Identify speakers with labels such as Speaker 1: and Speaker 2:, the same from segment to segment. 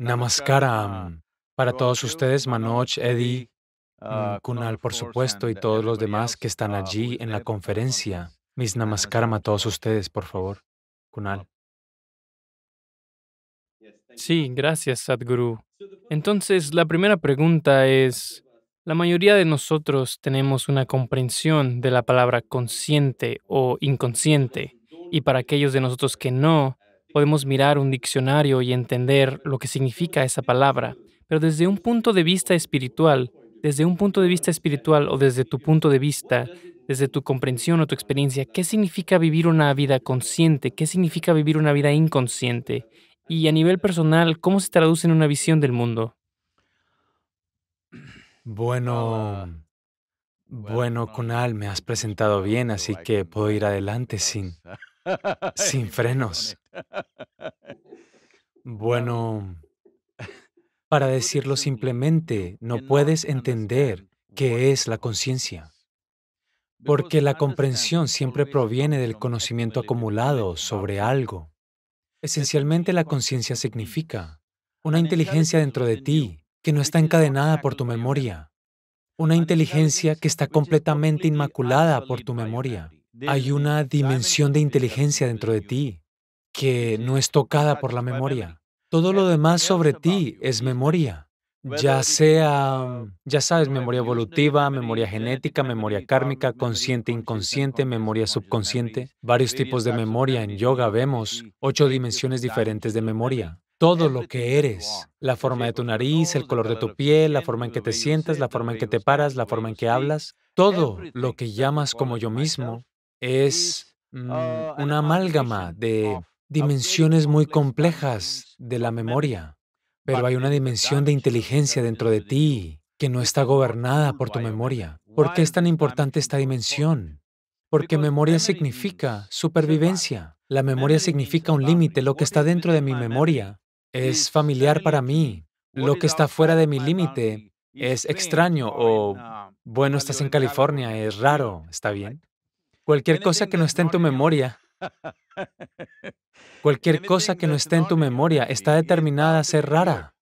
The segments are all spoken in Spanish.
Speaker 1: Namaskaram. Mm, para todos ustedes, Manoj, Eddie, mm, ah, Kunal, por supuesto, y todos los demás que están ah, allí en la conferencia. Mis ah, Namaskaram a todos ustedes, por favor. Kunal.
Speaker 2: Sí, gracias, Sadhguru. Entonces, la primera pregunta es, la mayoría de nosotros tenemos una comprensión de la palabra consciente o inconsciente, y para aquellos de nosotros que no, Podemos mirar un diccionario y entender lo que significa esa palabra, pero desde un punto de vista espiritual, desde un punto de vista espiritual o desde tu punto de vista, desde tu comprensión o tu experiencia, ¿qué significa vivir una vida consciente? ¿Qué significa vivir una vida inconsciente? Y a nivel personal, ¿cómo se traduce en una visión del mundo?
Speaker 1: Bueno, bueno, Kunal, me has presentado bien, así que puedo ir adelante sin, sin frenos. Bueno, para decirlo simplemente, no puedes entender qué es la conciencia, porque la comprensión siempre proviene del conocimiento acumulado sobre algo. Esencialmente la conciencia significa una inteligencia dentro de ti que no está encadenada por tu memoria, una inteligencia que está completamente inmaculada por tu memoria. Hay una dimensión de inteligencia dentro de ti que no es tocada por la memoria. Todo lo demás sobre ti es memoria, ya sea, um, ya sabes, memoria evolutiva, memoria genética, memoria kármica, consciente, inconsciente, memoria subconsciente, varios tipos de memoria. En yoga vemos ocho dimensiones diferentes de memoria todo lo que eres, la forma de tu nariz, el color de tu piel, la forma en que te sientas, la forma en que te paras, la forma en que hablas, todo lo que llamas como yo mismo es mm, uh, una amálgama de Ah, dimensiones muy complejas de la memoria, pero hay una dimensión de inteligencia dentro de ti que no está gobernada por tu memoria. ¿Por qué es tan importante esta dimensión? Porque memoria significa supervivencia. La memoria significa un límite. Lo que está dentro de mi memoria es familiar para mí. Lo que está fuera de mi límite es extraño o, bueno, estás en California, es raro, ¿está bien? Cualquier cosa que no esté en tu memoria Cualquier cosa que no esté en tu memoria está determinada a ser rara.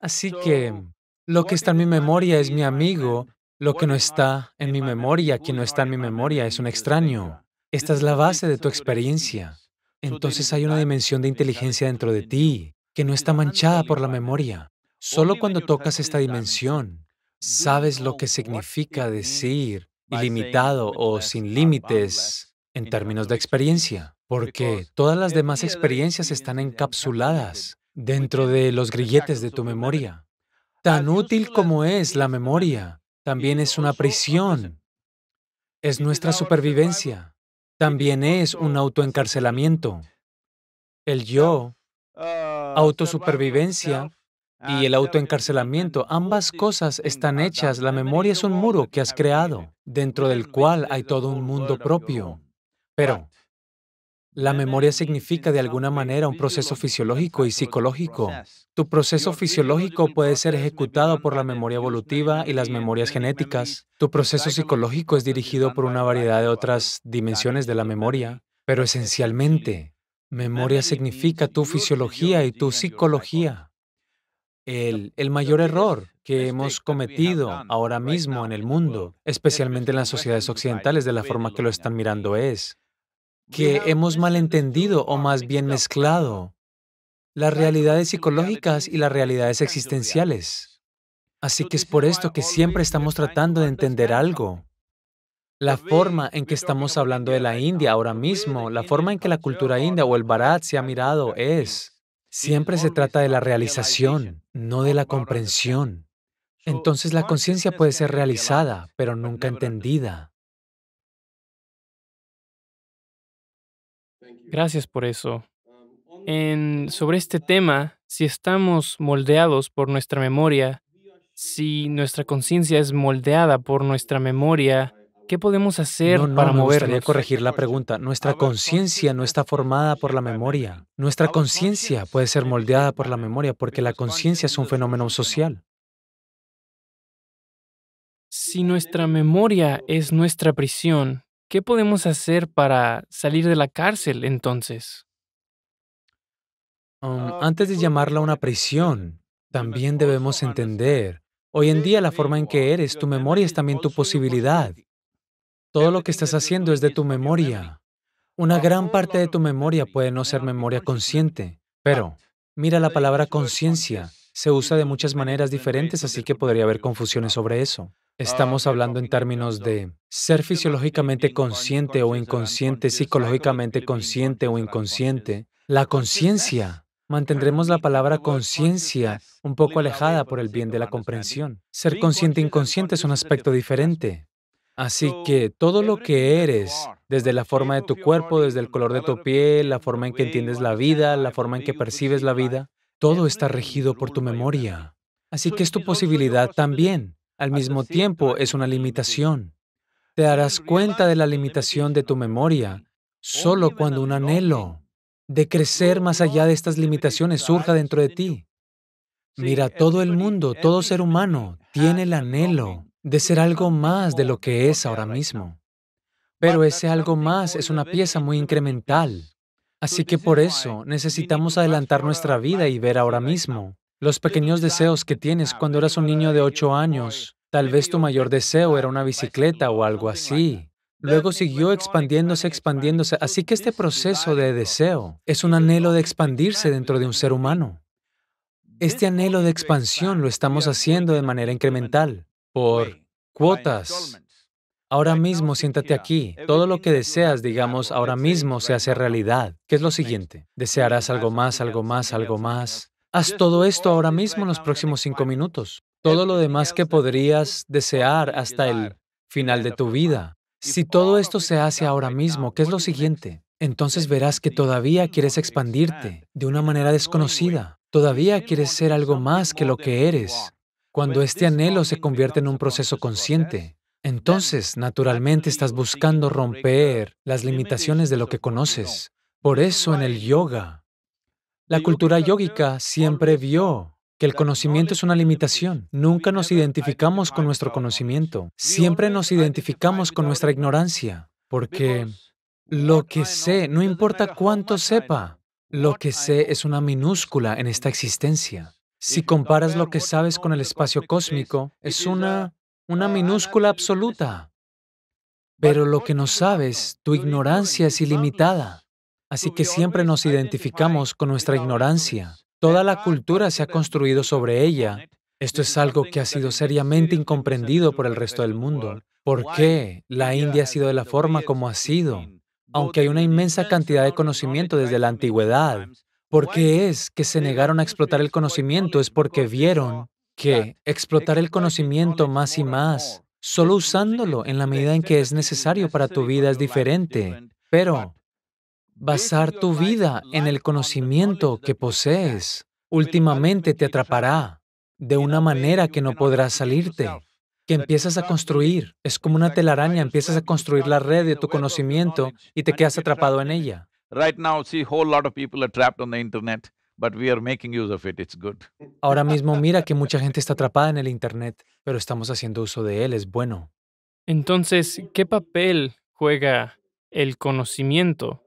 Speaker 1: Así que lo que está en mi memoria es mi amigo, lo que no está en mi memoria, quien no está en mi memoria es un extraño. Esta es la base de tu experiencia. Entonces hay una dimensión de inteligencia dentro de ti que no está manchada por la memoria. Solo cuando tocas esta dimensión, sabes lo que significa decir ilimitado o sin límites en términos de experiencia porque todas las demás experiencias están encapsuladas pues dentro de los grilletes de tu memoria. Tan útil como es la memoria, también es una prisión, es nuestra supervivencia, también es un autoencarcelamiento. El yo, ah, autosupervivencia y ah, el autoencarcelamiento, ambas cosas están hechas, la memoria es un muro que has creado, dentro del cual hay todo un mundo propio. Pero la memoria significa de alguna manera un proceso fisiológico y psicológico. Tu proceso fisiológico puede ser ejecutado por la memoria evolutiva y las memorias genéticas. Tu proceso psicológico es dirigido por una variedad de otras dimensiones de la memoria, pero esencialmente, memoria significa tu fisiología y tu psicología. El, mayor error que hemos cometido ahora mismo en el mundo, especialmente en las sociedades occidentales de la forma que lo están mirando, es que hemos malentendido o más bien mezclado las realidades psicológicas y las realidades existenciales. Así que es por esto que siempre estamos tratando de entender algo. La pues forma en que estamos hablando de la India ahora mismo, la forma en que la cultura india o el Bharat se ha mirado es, siempre se trata de la realización, no de la comprensión. Entonces la conciencia puede ser realizada,
Speaker 2: pero pues nunca entendida. Gracias por eso. sobre este tema, si estamos moldeados por nuestra memoria, si nuestra conciencia es moldeada por nuestra memoria, ¿qué podemos hacer no, no, para Me corregir
Speaker 1: la pregunta. Nuestra conciencia no está formada por la memoria. Nuestra conciencia puede ser moldeada por la memoria porque la conciencia es un fenómeno social.
Speaker 2: Si nuestra memoria es nuestra prisión, ¿Qué podemos hacer para salir de la cárcel entonces? Um, ah, antes de llamarla una
Speaker 1: prisión, también debemos entender, hoy en día la forma en que eres, tu memoria es también tu posibilidad. Todo lo que estás haciendo es de tu memoria. Una ah, gran parte de tu memoria puede no ser memoria consciente, ah, pero mira la palabra conciencia. Se usa de muchas maneras diferentes, así que podría haber confusiones sobre eso. Ah, Estamos hablando en términos de ser fisiológicamente consciente o inconsciente, psicológicamente consciente o inconsciente. La pues conciencia Mantendremos la palabra conciencia un poco alejada por el bien de la comprensión. Ser consciente e inconsciente es un aspecto diferente. Así que todo lo que eres, desde la forma de tu cuerpo, desde el color de tu piel, la forma en que entiendes la vida, la forma en que percibes la vida, todo está regido por tu memoria. Así que es tu posibilidad también al mismo tiempo es una limitación. Te darás cuenta de la limitación de tu memoria solo cuando un anhelo de crecer más allá de estas limitaciones surja dentro de ti. Mira, todo el mundo, todo ser humano, tiene el anhelo de ser algo más de lo que es ahora mismo. Pero ese algo más es una pieza muy incremental. Así que por eso necesitamos adelantar nuestra vida y ver ahora mismo los pequeños deseos que tienes cuando eras un niño de ocho años, tal vez tu mayor deseo era una bicicleta o algo así. Luego siguió expandiéndose, expandiéndose. Así que este proceso de deseo es un anhelo de expandirse dentro de un ser humano. Este anhelo de expansión lo estamos haciendo de manera incremental, por cuotas. Ahora mismo siéntate aquí. Todo lo que deseas, digamos, ahora mismo se hace realidad. ¿Qué es lo siguiente? Desearás algo más, algo más, algo más. Haz todo esto ahora mismo en los próximos cinco minutos. Todo lo demás que podrías desear hasta el final de tu vida. Si todo esto se hace ahora mismo, ¿qué es lo siguiente? Entonces verás que todavía quieres expandirte de una manera desconocida. Todavía quieres ser algo más que lo que eres. Cuando este anhelo se convierte en un proceso consciente, entonces naturalmente estás buscando romper las limitaciones de lo que conoces. Por eso en el yoga la cultura yógica siempre vio que el conocimiento es una limitación. Nunca nos identificamos con nuestro conocimiento. Siempre nos identificamos con nuestra ignorancia, porque lo que sé, no importa cuánto sepa, lo que sé es una minúscula en esta existencia. Si comparas lo que sabes con el pues, espacio cósmico, es una, una minúscula absoluta. Pero lo que no sabes, tu ignorancia es ilimitada. Así que siempre nos identificamos con nuestra ignorancia. Toda la cultura se ha construido sobre ella. Esto es algo que ha sido seriamente incomprendido por el resto del mundo. ¿Por qué la India ha sido de la forma como ha sido? Aunque hay una inmensa cantidad de conocimiento desde la antigüedad, ¿por qué es que se negaron a explotar el conocimiento? Es porque vieron que explotar el conocimiento más y más, solo usándolo en la medida en que es necesario para tu vida es diferente. Pero basar tu vida en el conocimiento que posees, últimamente te atrapará de una manera que no podrás salirte, que empiezas a construir. Es como una telaraña, empiezas a construir la red de tu conocimiento y te quedas atrapado en ella. Ahora mismo mira que mucha gente está atrapada en el internet, pero estamos haciendo uso de él, es bueno.
Speaker 2: Entonces, ¿qué papel juega el conocimiento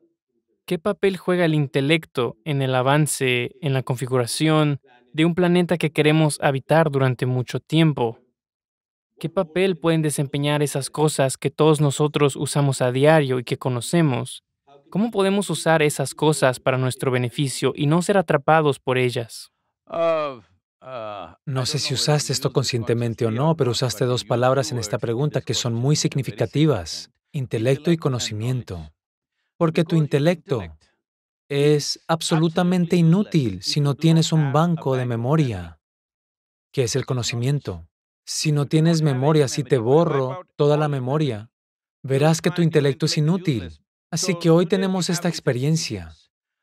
Speaker 2: ¿Qué papel juega el intelecto en el avance, en la configuración de un planeta que queremos habitar durante mucho tiempo? ¿Qué papel pueden desempeñar esas cosas que todos nosotros usamos a diario y que conocemos? ¿Cómo podemos usar esas cosas para nuestro beneficio y no ser atrapados por ellas? Ah,
Speaker 1: ah, no sé si usaste esto conscientemente o no, pero usaste dos palabras en esta pregunta que son muy significativas, intelecto y conocimiento porque tu intelecto es absolutamente inútil si no tienes un banco de memoria, que es el conocimiento. Si no tienes memoria, si te borro toda la memoria, verás que tu intelecto es inútil. Así que hoy tenemos esta experiencia.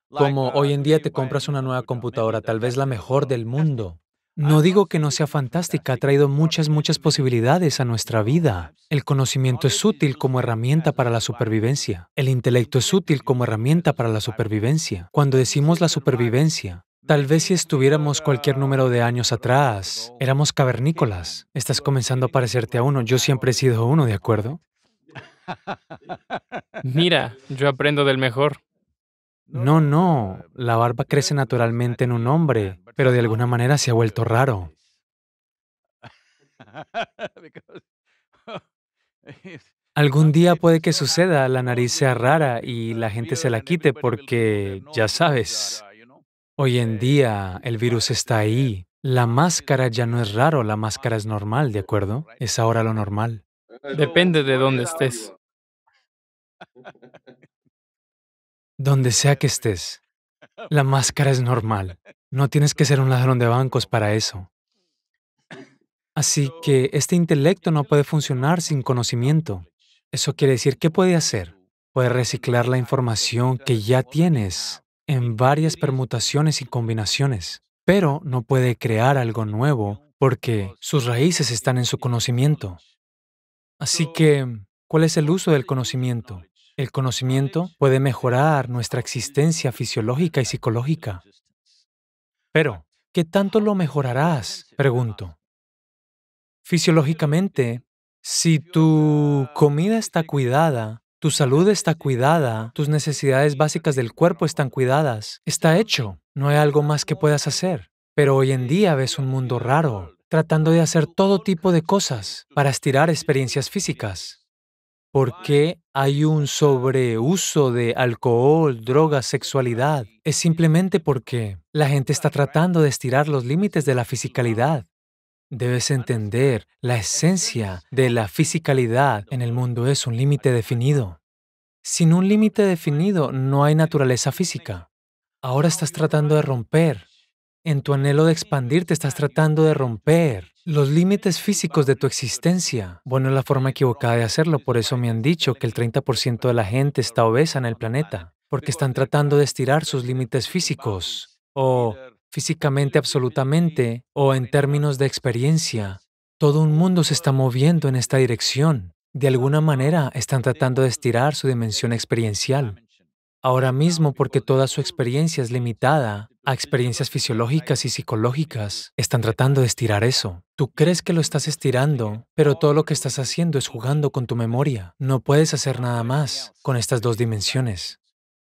Speaker 1: Como uh, hoy en día te compras una nueva computadora, tal vez la mejor del mundo, no digo que no sea fantástica, ha traído muchas, muchas posibilidades a nuestra vida. El conocimiento es útil como herramienta para la supervivencia. El intelecto es útil como herramienta para la supervivencia. Cuando decimos la supervivencia, Tal vez si estuviéramos cualquier número de años atrás, éramos cavernícolas. Estás comenzando a parecerte a uno. Yo siempre he sido uno, ¿de acuerdo?
Speaker 2: Mira, yo aprendo del mejor.
Speaker 1: No, no. La barba crece naturalmente en un hombre pero de alguna manera se ha vuelto raro. Algún día puede que suceda, la nariz sea rara y la gente se la quite porque, ya sabes, hoy en eh, día el virus está ahí. La máscara ya no es raro, la máscara es normal, ¿de acuerdo? Es ahora lo normal.
Speaker 2: Depende de dónde estés.
Speaker 1: Donde sea que estés, pues la máscara es normal. No tienes que ser un ladrón de bancos para eso. Así que este intelecto no puede funcionar sin conocimiento. Eso quiere decir, ¿qué puede hacer? Puede reciclar la información que ya tienes en varias permutaciones y combinaciones, pero no puede crear algo nuevo porque sus raíces están en su conocimiento. Así que, ¿cuál es el uso del conocimiento? El conocimiento puede mejorar nuestra existencia fisiológica y psicológica. Pero, ¿qué tanto lo mejorarás? Pregunto. Fisiológicamente, si tu comida está cuidada, tu salud está cuidada, tus necesidades básicas del cuerpo están cuidadas, está hecho, no hay algo más que puedas hacer. Pero hoy en día ves un mundo raro, tratando de hacer todo tipo de cosas para estirar experiencias físicas. ¿Por qué hay un sobreuso de alcohol, drogas, sexualidad? Es simplemente porque la gente está tratando de estirar los límites de la fisicalidad. Debes entender, la esencia de la fisicalidad en el mundo es un límite definido. Sin un límite definido no hay naturaleza física. Ahora estás tratando de romper en tu anhelo de expandirte estás tratando de romper los límites físicos de tu existencia. Bueno, es la forma equivocada de hacerlo, por eso me han dicho que el 30% de la gente está obesa en el planeta, porque están tratando de estirar sus límites físicos, o físicamente absolutamente, o en términos de experiencia. Todo un mundo se está moviendo en esta dirección. De alguna manera están tratando de estirar su dimensión experiencial ahora mismo porque toda su experiencia es limitada a experiencias fisiológicas y psicológicas. Están tratando de estirar eso. Tú crees que lo estás estirando, pero todo lo que estás haciendo es jugando con tu memoria. No puedes hacer nada más con estas dos dimensiones.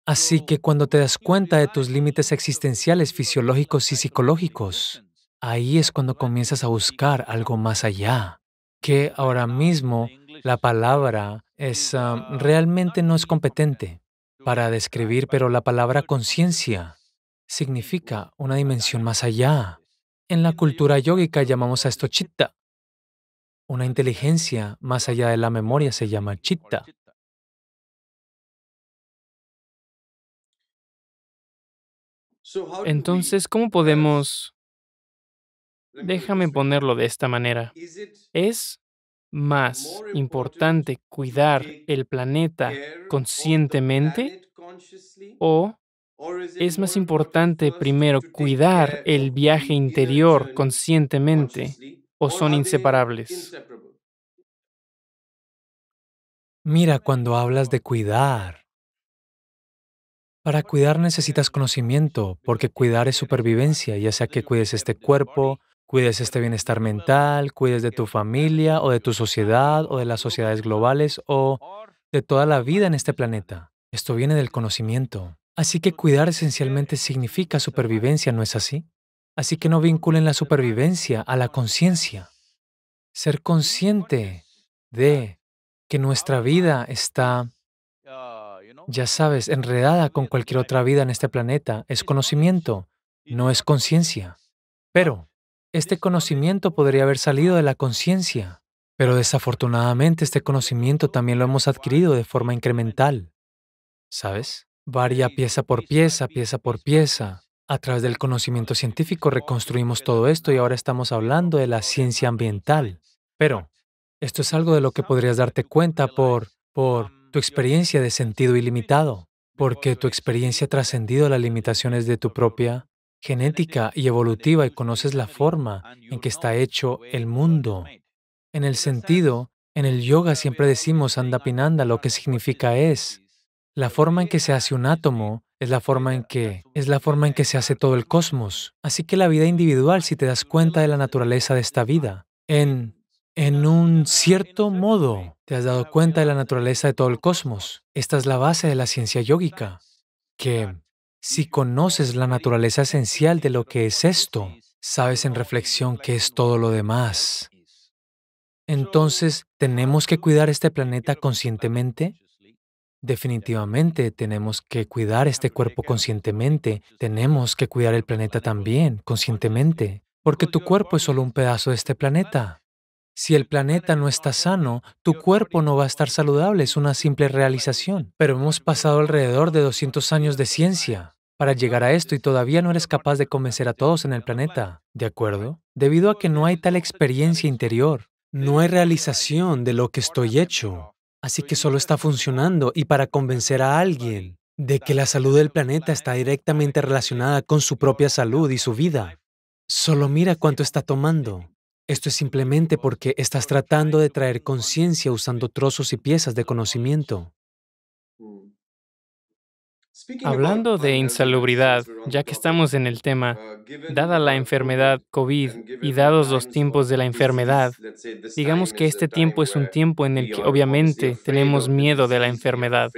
Speaker 1: Así que cuando te das cuenta de tus límites existenciales, fisiológicos y psicológicos, ahí es cuando comienzas a buscar algo más allá, que ahora mismo la palabra es, ah, realmente no es competente para describir, pero la palabra conciencia significa una dimensión más allá. En la cultura yógica llamamos a esto chitta. Una inteligencia más allá de la memoria se llama chitta.
Speaker 2: Entonces, ¿cómo podemos... Déjame ponerlo de esta manera. ¿Es más importante cuidar el planeta conscientemente o es más importante primero cuidar el viaje interior conscientemente o son inseparables?
Speaker 1: Mira, cuando hablas de cuidar, para cuidar necesitas conocimiento, porque cuidar es supervivencia, ya sea que cuides este cuerpo, cuides este bienestar mental, cuides de tu familia o de tu sociedad o de las sociedades globales o de toda la vida en este planeta. Esto viene del conocimiento. Así que cuidar esencialmente significa supervivencia, ¿no es así? Así que no vinculen la supervivencia a la conciencia. Ser consciente de que nuestra vida está, ya sabes, enredada con cualquier otra vida en este planeta es conocimiento, no es conciencia. Pero este conocimiento podría haber salido de la conciencia, pero desafortunadamente este conocimiento también lo hemos adquirido de forma incremental. ¿Sabes? Varia pieza por pieza, pieza por pieza. A través del conocimiento científico reconstruimos todo esto y ahora estamos hablando de la ciencia ambiental. Pero esto es algo de lo que podrías darte cuenta por, por tu experiencia de sentido ilimitado, porque tu experiencia ha trascendido las limitaciones de tu propia genética y evolutiva y conoces la forma en que está hecho el mundo. En el sentido, en el yoga siempre decimos andapinanda, lo que significa es. La forma en que se hace un átomo es la forma en que es la forma en que se hace todo el cosmos. Así que la vida individual, si te das cuenta de la naturaleza de esta vida, en en un cierto modo te has dado cuenta de la naturaleza de todo el cosmos. Esta es la base de la ciencia yógica, que si conoces la naturaleza esencial de lo que es esto, sabes en reflexión que es todo lo demás. Entonces, ¿tenemos que cuidar este planeta conscientemente? Definitivamente tenemos que cuidar este cuerpo conscientemente, tenemos que cuidar el planeta también, conscientemente, porque tu cuerpo es solo un pedazo de este planeta. Si el planeta no está sano, tu cuerpo no va a estar saludable, es una simple realización. Pero hemos pasado alrededor de 200 años de ciencia para llegar a esto y todavía no eres capaz de convencer a todos en el planeta, ¿de acuerdo? Debido a que no hay tal experiencia interior, no hay realización de lo que estoy hecho, así que solo está funcionando y para convencer a alguien de que la salud del planeta está directamente relacionada con su propia salud y su vida. Solo mira cuánto está tomando. Esto es simplemente porque estás tratando de traer conciencia usando trozos y piezas de conocimiento. Mm.
Speaker 2: Hablando de insalubridad, ya que estamos en el tema, uh, dada la enfermedad COVID y dados los tiempos de la enfermedad, digamos que este tiempo es un tiempo en el que obviamente tenemos miedo de la enfermedad,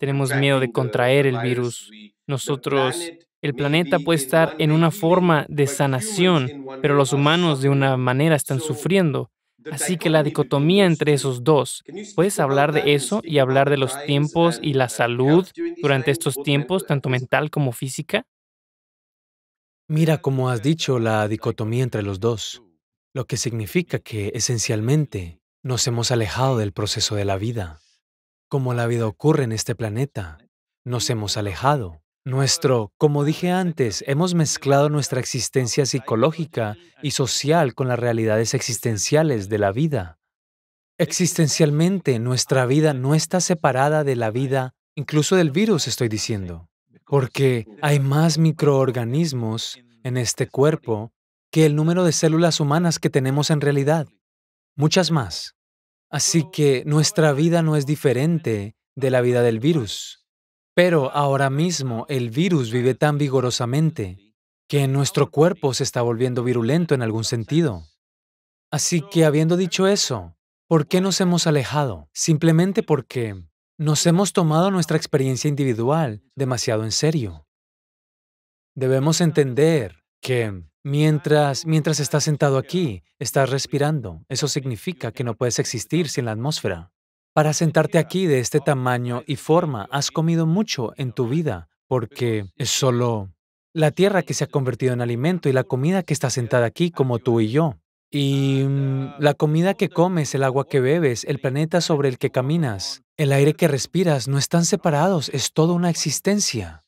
Speaker 2: tenemos miedo de contraer el virus. Nosotros el planeta puede estar en una forma de sanación, pero los humanos de una manera están sufriendo. Así que la dicotomía entre esos dos, ¿puedes hablar de eso y hablar de los tiempos y la salud durante estos tiempos, tanto mental como física?
Speaker 1: Mira, como has dicho, la dicotomía entre los dos, lo que significa que esencialmente nos hemos alejado del proceso de la vida. Como la vida ocurre en este planeta, nos hemos alejado. Nuestro, como dije antes, hemos mezclado nuestra existencia psicológica y social con las realidades existenciales de la vida. Existencialmente, nuestra vida no está separada de la vida, incluso del virus, estoy diciendo, porque hay más microorganismos en este cuerpo que el número de células humanas que tenemos en realidad, muchas más. Así que nuestra vida no es diferente de la vida del virus. Pero ahora mismo el virus vive tan vigorosamente que nuestro cuerpo se está volviendo virulento en algún sentido. Así que habiendo dicho eso, ¿por qué nos hemos alejado? Simplemente porque nos hemos tomado nuestra experiencia individual demasiado en serio. Debemos entender que mientras, estás sentado aquí, estás respirando. Eso significa que no puedes existir sin la atmósfera. Para sentarte aquí de este tamaño y forma, has comido mucho en tu vida, porque es solo la tierra que se ha convertido en alimento y la comida que está sentada aquí como tú y yo. Y mm, la comida que comes, el agua que bebes, el planeta sobre el que caminas, el aire que respiras, no están separados, es toda una existencia.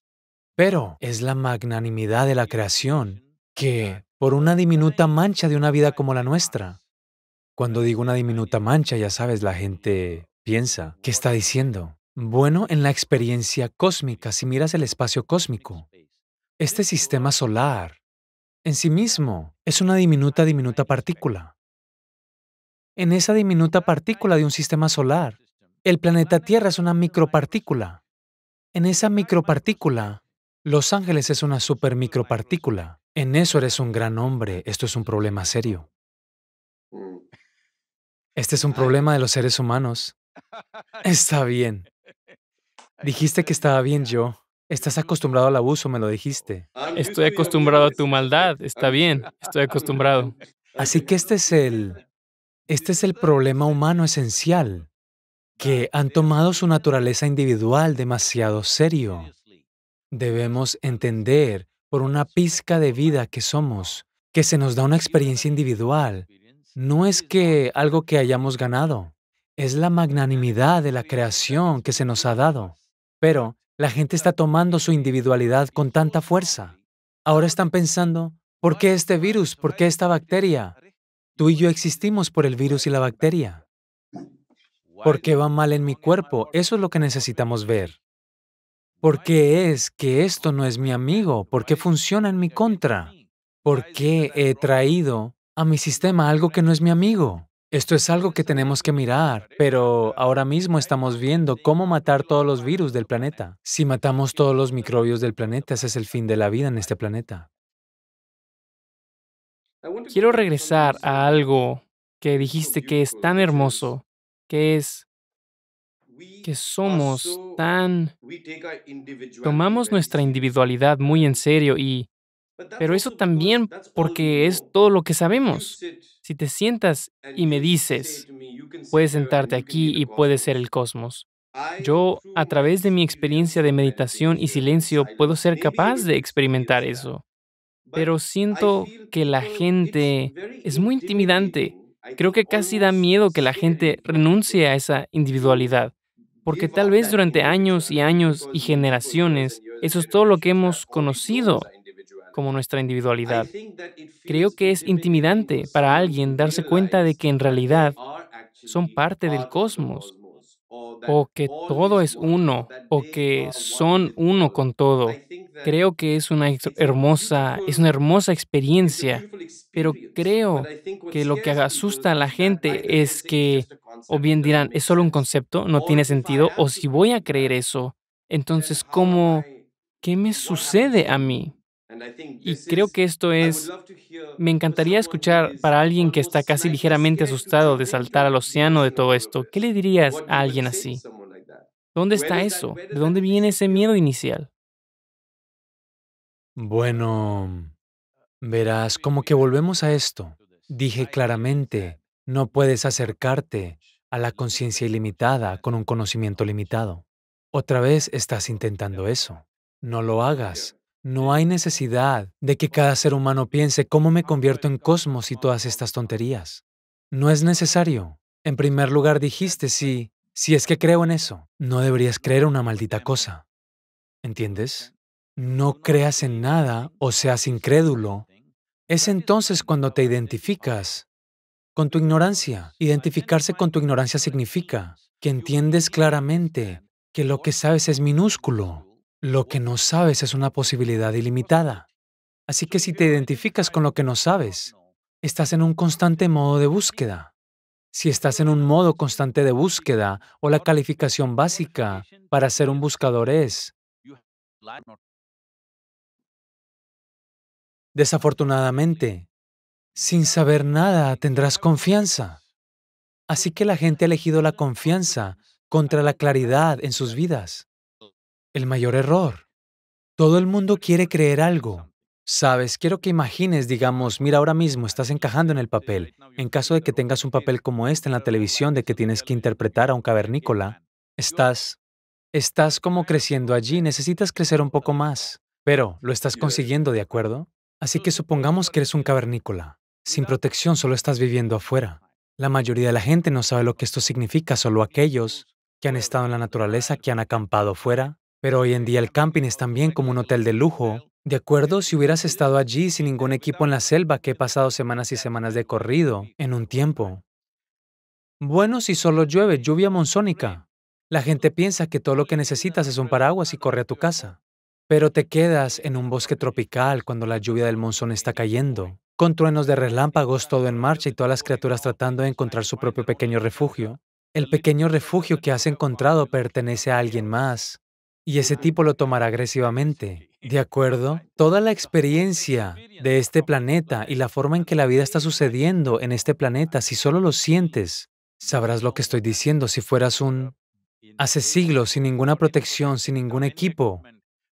Speaker 1: Pero es la magnanimidad de la creación que, por una diminuta mancha de una vida como la nuestra, cuando digo una diminuta mancha, ya sabes, la gente Piensa, ¿qué está diciendo? Bueno, en la experiencia cósmica, si miras el espacio cósmico, este sistema solar en sí mismo es una diminuta, diminuta partícula. En esa diminuta partícula de un sistema solar, el planeta Tierra es una micropartícula. En esa micropartícula, Los Ángeles es una supermicropartícula. En eso eres un gran hombre, esto es un problema serio. Mm. Este es un problema de los seres humanos. Está bien. Dijiste que estaba bien yo.
Speaker 2: Estás acostumbrado
Speaker 1: al abuso, me lo dijiste.
Speaker 2: Ah, estoy acostumbrado a tu este, maldad. Está bien, estoy acostumbrado. Así ah, que este es el...
Speaker 1: Este es el problema humano esencial, que ah, han tomado su naturaleza individual demasiado serio. Debemos entender por una pizca de vida que somos, que se nos da una experiencia individual. No es que algo que hayamos ganado es la magnanimidad de la creación que se nos ha dado. Pero la gente está tomando su individualidad con tanta fuerza. Ahora están pensando, ¿por qué este virus? ¿Por qué esta bacteria? Tú y yo existimos por el virus y la bacteria. ¿Por qué va mal en mi cuerpo? Eso es lo que necesitamos ver. ¿Por qué es que esto no es mi amigo? ¿Por qué funciona en mi contra? ¿Por qué he traído a mi sistema algo que no es mi amigo? Esto es algo que tenemos que mirar, pero ahora mismo estamos viendo cómo matar todos los virus del planeta. Si matamos todos los microbios del planeta, ese es el fin de la vida en este planeta.
Speaker 2: Quiero regresar a algo que dijiste que es tan hermoso, que es que somos tan... Tomamos nuestra individualidad muy en serio y pero eso también porque es todo lo que sabemos. Si te sientas y me dices, puedes sentarte aquí y puedes ser el cosmos. Yo, a través de mi experiencia de meditación y silencio, puedo ser capaz de experimentar eso. Pero siento que la gente es muy intimidante. Creo que casi da miedo que la gente renuncie a esa individualidad porque tal vez durante años y años y generaciones, eso es todo lo que hemos conocido como nuestra individualidad. Creo que es intimidante para alguien darse cuenta de que en realidad son parte del cosmos, o que todo es uno, o que son uno con todo. Creo que es una hermosa, es una hermosa experiencia, pero creo que lo que asusta a la gente es que o bien dirán, es solo un concepto, no tiene sentido, o si voy a creer eso, entonces ¿cómo, qué me sucede a mí? Y creo que esto es, me encantaría escuchar para alguien que está casi ligeramente asustado de saltar al océano de todo esto, ¿qué le dirías a alguien así? ¿Dónde está eso? ¿De dónde viene ese miedo inicial?
Speaker 1: Bueno, verás, como que volvemos a esto. Dije claramente, no puedes acercarte a la conciencia ilimitada con un conocimiento limitado. Otra vez estás intentando eso. No lo hagas. No hay necesidad de que cada ser humano piense cómo me convierto en cosmos y todas estas tonterías. No es necesario. En primer lugar dijiste, sí, si es que creo en eso, no deberías creer una maldita cosa. ¿Entiendes? No creas en nada o seas incrédulo. Es entonces cuando te identificas con tu ignorancia. Identificarse con tu ignorancia significa que entiendes claramente que lo que sabes es minúsculo lo que no sabes es una posibilidad ilimitada. Así que si te identificas con lo que no sabes, estás en un constante modo de búsqueda. Si estás en un modo constante de búsqueda o la calificación básica para ser un buscador es, desafortunadamente, sin saber nada tendrás confianza. Así que la gente ha elegido la confianza contra la claridad en sus vidas el mayor error. Todo el mundo quiere creer algo. Sabes, quiero que imagines, digamos, mira, ahora mismo estás encajando en el papel. En caso de que tengas un papel como este en la televisión, de que tienes que interpretar a un cavernícola, estás, estás como creciendo allí, necesitas crecer un poco más. Pero, ¿lo estás consiguiendo, de acuerdo? Así que supongamos que eres un cavernícola. Sin protección solo estás viviendo afuera. La mayoría de la gente no sabe lo que esto significa, solo aquellos que han estado en la naturaleza, que han acampado afuera, pero hoy en día el camping es también como un hotel de lujo. De acuerdo, si hubieras estado allí sin ningún equipo en la selva, que he pasado semanas y semanas de corrido, en un tiempo. Bueno, si solo llueve, lluvia monzónica. La gente piensa que todo lo que necesitas es un paraguas y corre a tu casa. Pero te quedas en un bosque tropical cuando la lluvia del monzón está cayendo, con truenos de relámpagos todo en marcha y todas las criaturas tratando de encontrar su propio pequeño refugio. El pequeño refugio que has encontrado pertenece a alguien más, y ese tipo lo tomará agresivamente. ¿De acuerdo? Toda la experiencia de este planeta y la forma en que la vida está sucediendo en este planeta, si solo lo sientes, sabrás lo que estoy diciendo. Si fueras un... Hace siglos, sin ninguna protección, sin ningún equipo,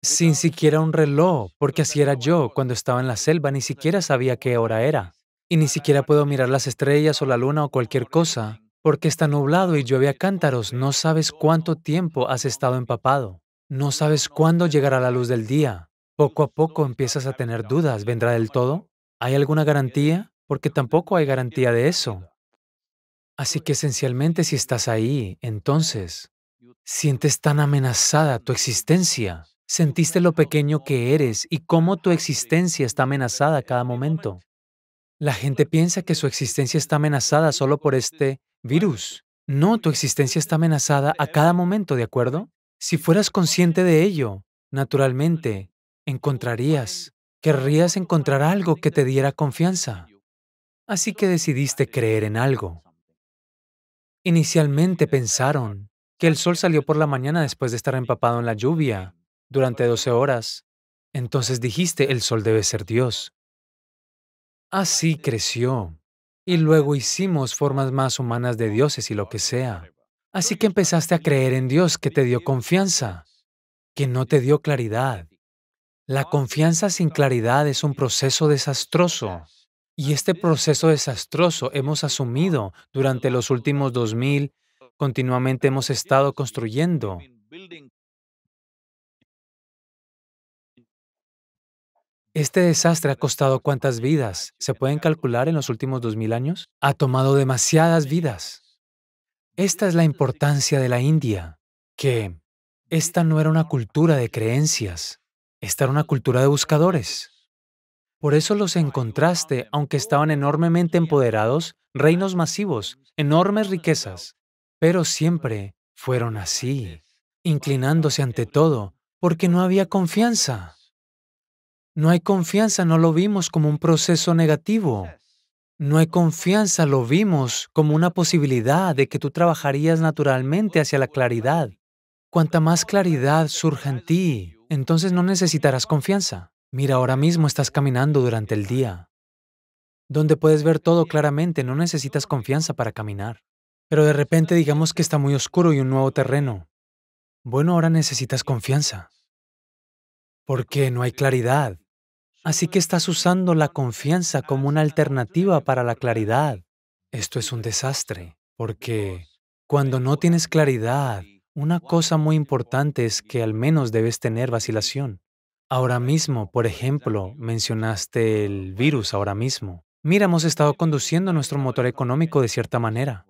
Speaker 1: sin siquiera un reloj, porque así era yo cuando estaba en la selva, ni siquiera sabía qué hora era. Y ni siquiera puedo mirar las estrellas o la luna o cualquier cosa, porque está nublado y llueve a cántaros, no sabes cuánto tiempo has estado empapado. No sabes cuándo llegará la luz del día. Poco a poco empiezas a tener dudas. ¿Vendrá del todo? ¿Hay alguna garantía? Porque tampoco hay garantía de eso. Así que esencialmente si estás ahí, entonces, sientes tan amenazada tu existencia. Sentiste lo pequeño que eres y cómo tu existencia está amenazada a cada momento. La gente piensa que su existencia está amenazada solo por este virus. No, tu existencia está amenazada a cada momento, ¿de acuerdo? Si fueras consciente de ello, naturalmente, encontrarías, querrías encontrar algo que te diera confianza. Así que decidiste creer en algo. Inicialmente pensaron que el sol salió por la mañana después de estar empapado en la lluvia durante 12 horas. Entonces dijiste, el sol debe ser Dios. Así creció. Y luego hicimos formas más humanas de dioses y lo que sea. Así que empezaste a creer en Dios que te dio confianza, que no te dio claridad. La confianza sin claridad es un proceso desastroso. Y este proceso desastroso hemos asumido durante los últimos 2000, continuamente hemos estado construyendo. Este desastre ha costado cuántas vidas? ¿Se pueden calcular en los últimos 2000 años? Ha tomado demasiadas vidas. Esta es la importancia de la India, que esta no era una cultura de creencias, esta era una cultura de buscadores. Por eso los encontraste, aunque estaban enormemente empoderados, reinos masivos, enormes riquezas, pero siempre fueron así, inclinándose ante todo, porque no había confianza. No hay confianza, no lo vimos como un proceso negativo, no hay confianza, lo vimos como una posibilidad de que tú trabajarías naturalmente hacia la claridad. Cuanta más claridad surja en ti, entonces no necesitarás confianza. Mira, ahora mismo estás caminando durante el día, donde puedes ver todo claramente, no necesitas confianza para caminar. Pero de repente digamos que está muy oscuro y un nuevo terreno. Bueno, ahora necesitas confianza, qué no hay claridad. Así que estás usando la confianza como una alternativa para la claridad. Esto es un desastre, porque cuando no tienes claridad, una cosa muy importante es que al menos debes tener vacilación. Ahora mismo, por ejemplo, mencionaste el virus ahora mismo. Mira, hemos estado conduciendo nuestro motor económico de cierta manera.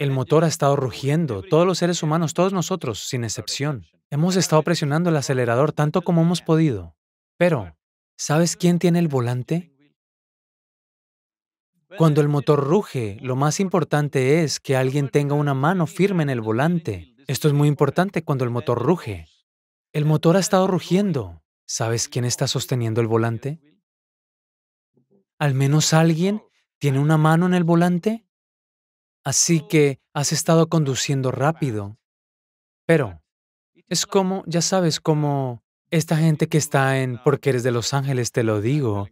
Speaker 1: El motor ha estado rugiendo, todos los seres humanos, todos nosotros, sin excepción. Hemos estado presionando el acelerador tanto como hemos podido. Pero ¿Sabes quién tiene el volante? Cuando el motor ruge, lo más importante es que alguien tenga una mano firme en el volante. Esto es muy importante cuando el motor ruge. El motor ha estado rugiendo. ¿Sabes quién está sosteniendo el volante? Al menos alguien tiene una mano en el volante. Así que has estado conduciendo rápido. Pero es como, ya sabes, como esta gente que está en Porque eres de Los Ángeles, te lo digo,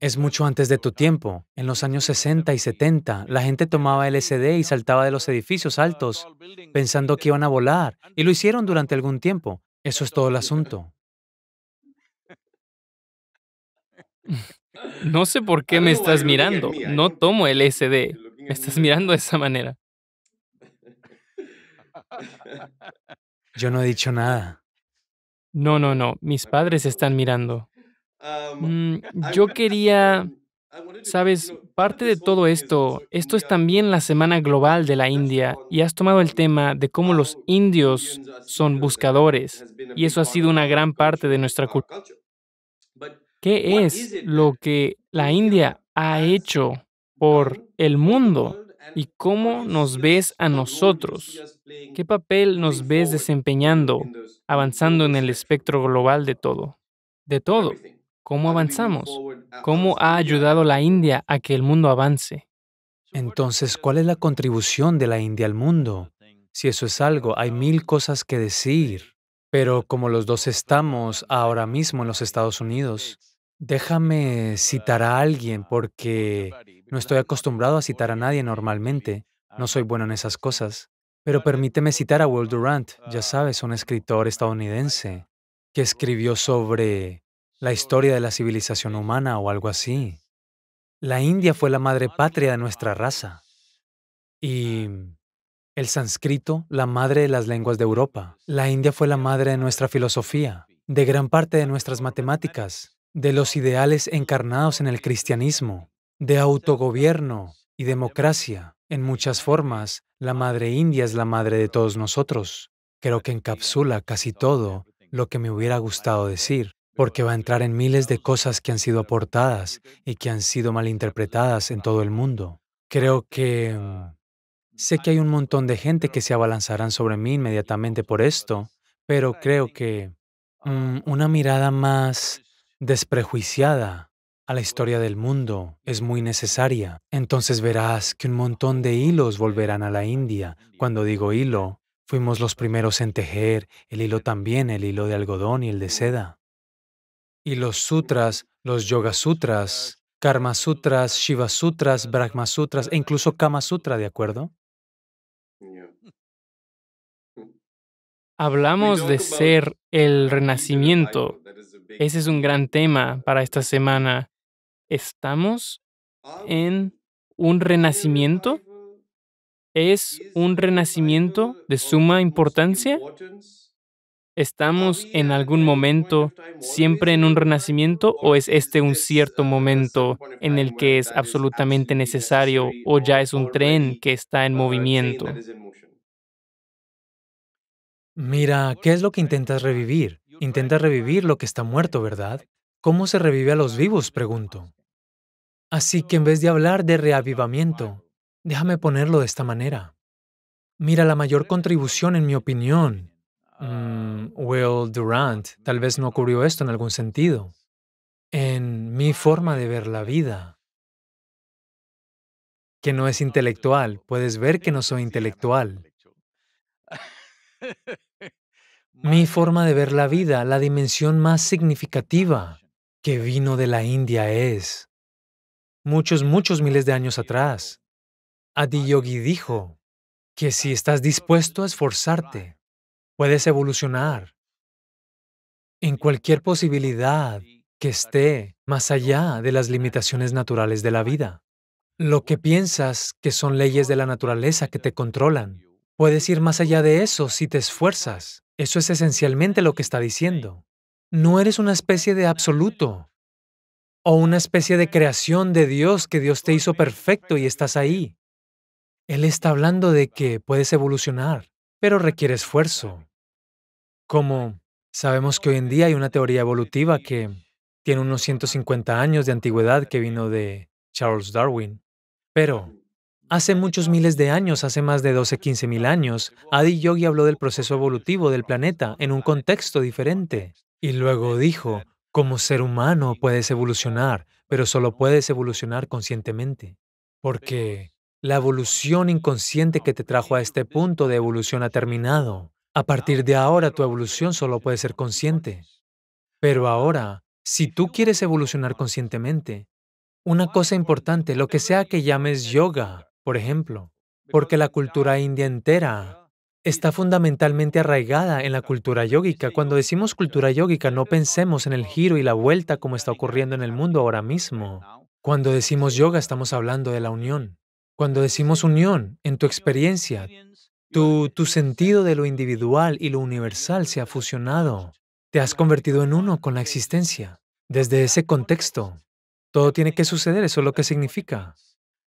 Speaker 1: es mucho antes de tu tiempo. En los años 60 y 70, la gente tomaba LSD y saltaba de los edificios altos pensando que iban a volar, y lo hicieron durante algún tiempo. Eso es todo el asunto.
Speaker 2: No sé por qué me estás mirando. No tomo LSD. Me estás mirando de esa manera. Yo no he dicho nada. No, no, no, mis padres están mirando. Um, mm, yo quería, sabes, parte de todo esto, esto es también la Semana Global de la India y has tomado el tema de cómo los indios son buscadores y eso ha sido una gran parte de nuestra cultura. ¿Qué es lo que la India ha hecho por el mundo? ¿Y cómo nos ves a nosotros? ¿Qué papel nos ves desempeñando, avanzando en el espectro global de todo? De todo. ¿Cómo avanzamos? ¿Cómo ha ayudado la India a que el
Speaker 1: mundo avance? Entonces, ¿cuál es la contribución de la India al mundo? Si eso es algo, hay mil cosas que decir. Pero como los dos estamos ahora mismo en los Estados Unidos, Déjame citar a alguien porque no estoy acostumbrado a citar a nadie normalmente. No soy bueno en esas cosas. Pero permíteme citar a Will Durant, ya sabes, un escritor estadounidense que escribió sobre la historia de la civilización humana o algo así. La India fue la madre patria de nuestra raza y el sánscrito la madre de las lenguas de Europa. La India fue la madre de nuestra filosofía, de gran parte de nuestras matemáticas, de los ideales encarnados en el cristianismo, de autogobierno y democracia. En muchas formas, la Madre India es la madre de todos nosotros. Creo que encapsula casi todo lo que me hubiera gustado decir, porque va a entrar en miles de cosas que han sido aportadas y que han sido malinterpretadas en todo el mundo. Creo que... Mm, sé que hay un montón de gente que se abalanzarán sobre mí inmediatamente por esto, pero creo que mm, una mirada más desprejuiciada a la historia del mundo es muy necesaria. Entonces verás que un montón de hilos volverán a la India. Cuando digo hilo, fuimos los primeros en tejer el hilo también, el hilo de algodón y el de seda. Y los sutras, los yoga sutras, karma sutras, shiva sutras, brahma sutras e incluso kama sutra, ¿de acuerdo?
Speaker 2: Hablamos de ser el renacimiento, ese es un gran tema para esta semana. ¿Estamos ah, en un renacimiento? ¿Es un renacimiento de suma importancia? ¿Estamos en algún momento siempre en un renacimiento o es este un cierto ah, momento en el que es absolutamente necesario o ya es un tren que está en movimiento?
Speaker 1: Mira, ¿qué es lo que intentas revivir? Intenta revivir lo que está muerto, ¿verdad? ¿Cómo se revive a los vivos? Pregunto. Así que en vez de hablar de reavivamiento, déjame ponerlo de esta manera. Mira, la mayor contribución, en mi opinión, mm, Will Durant, tal vez no ocurrió esto en algún sentido, en mi forma de ver la vida, que no es intelectual. Puedes ver que no soy intelectual. mi forma de ver la vida, la dimensión más significativa que vino de la India es, muchos, muchos miles de años atrás, Adiyogi dijo que si estás dispuesto a esforzarte, puedes evolucionar en cualquier posibilidad que esté más allá de las limitaciones naturales de la vida. Lo que piensas que son leyes de la naturaleza que te controlan, puedes ir más allá de eso si te esfuerzas. Eso es esencialmente lo que está diciendo. No eres una especie de absoluto o una especie de creación de Dios que Dios te hizo perfecto y estás ahí. Él está hablando de que puedes evolucionar, pero requiere esfuerzo. Como sabemos que hoy en día hay una teoría evolutiva que tiene unos 150 años de antigüedad que vino de Charles Darwin, pero Hace muchos miles de años, hace más de 12-15 mil años, Adi Yogi habló del proceso evolutivo del planeta en un contexto diferente. Y luego dijo, como ser humano puedes evolucionar, pero solo puedes evolucionar conscientemente. Porque la evolución inconsciente que te trajo a este punto de evolución ha terminado. A partir de ahora tu evolución solo puede ser consciente. Pero ahora, si tú quieres evolucionar conscientemente, una cosa importante, lo que sea que llames yoga, por ejemplo, porque la cultura india entera está fundamentalmente arraigada en la cultura yógica. Cuando decimos cultura yógica, no pensemos en el giro y la vuelta como está ocurriendo en el mundo ahora mismo. Cuando decimos yoga, estamos hablando de la unión. Cuando decimos unión, en tu experiencia, tu, tu sentido de lo individual y lo universal se ha fusionado. Te has convertido en uno con la existencia. Desde ese contexto, todo tiene que suceder, eso es lo que significa.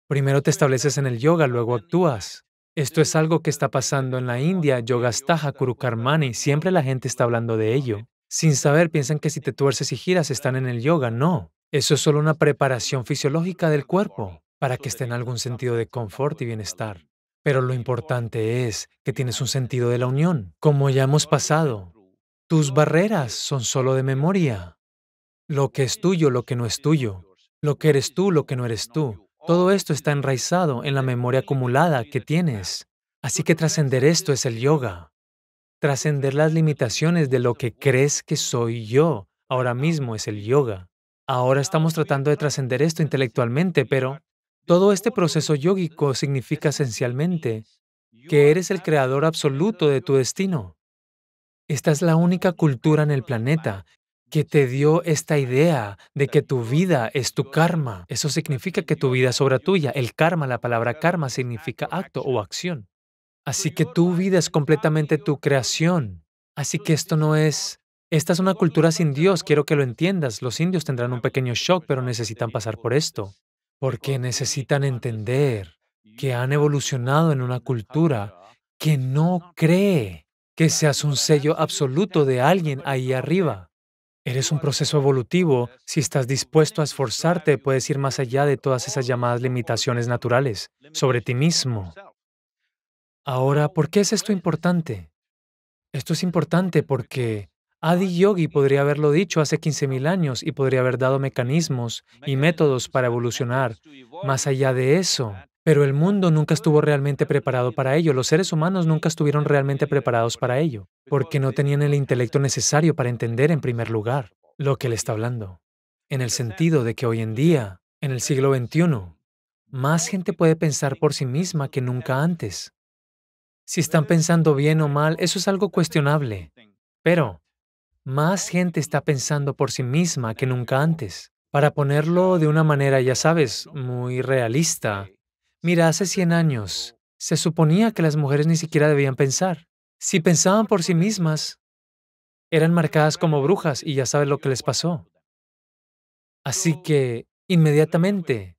Speaker 1: Primero te estableces en el yoga, luego actúas. Esto es algo que está pasando en la India, Yogastaha Kurukarmani, siempre la gente está hablando de ello. Sin saber, piensan que si te tuerces y giras están en el yoga. No, eso es solo una preparación fisiológica del cuerpo para que esté en algún sentido de confort y bienestar. Pero lo importante es que tienes un sentido de la unión, como ya hemos pasado. Tus barreras son solo de memoria. Lo que es tuyo, lo que no es tuyo. Lo que eres tú, lo que no eres tú. Todo esto está enraizado en la memoria acumulada que tienes. Así que trascender esto es el yoga. Trascender las limitaciones de lo que crees que soy yo ahora mismo es el yoga. Ahora estamos tratando de trascender esto intelectualmente, pero todo este proceso yógico significa esencialmente que eres el creador absoluto de tu destino. Esta es la única cultura en el planeta que te dio esta idea de que tu vida es tu karma. Eso significa que tu vida es obra tuya. El karma, la palabra karma significa acto o acción. Así que tu vida es completamente tu creación. Así que esto no es... Esta es una cultura sin Dios, quiero que lo entiendas. Los indios tendrán un pequeño shock, pero necesitan pasar por esto, porque necesitan entender que han evolucionado en una cultura que no cree que seas un sello absoluto de alguien ahí arriba. Eres un proceso evolutivo. Si estás dispuesto a esforzarte, puedes ir más allá de todas esas llamadas limitaciones naturales sobre ti mismo. Ahora, ¿por qué es esto importante? Esto es importante porque Adi Yogi podría haberlo dicho hace 15.000 años y podría haber dado mecanismos y métodos para evolucionar. Más allá de eso, pero el mundo nunca estuvo realmente preparado para ello, los seres humanos nunca estuvieron realmente preparados para ello, porque no tenían el intelecto necesario para entender en primer lugar lo que él está hablando, en el sentido de que hoy en día, en el siglo XXI, más gente puede pensar por sí misma que nunca antes. Si están pensando bien o mal, eso es algo cuestionable, pero más gente está pensando por sí misma que nunca antes. Para ponerlo de una manera, ya sabes, muy realista, Mira, hace 100 años se suponía que las mujeres ni siquiera debían pensar. Si pensaban por sí mismas, eran marcadas como brujas y ya sabes lo que les pasó. Así que, inmediatamente,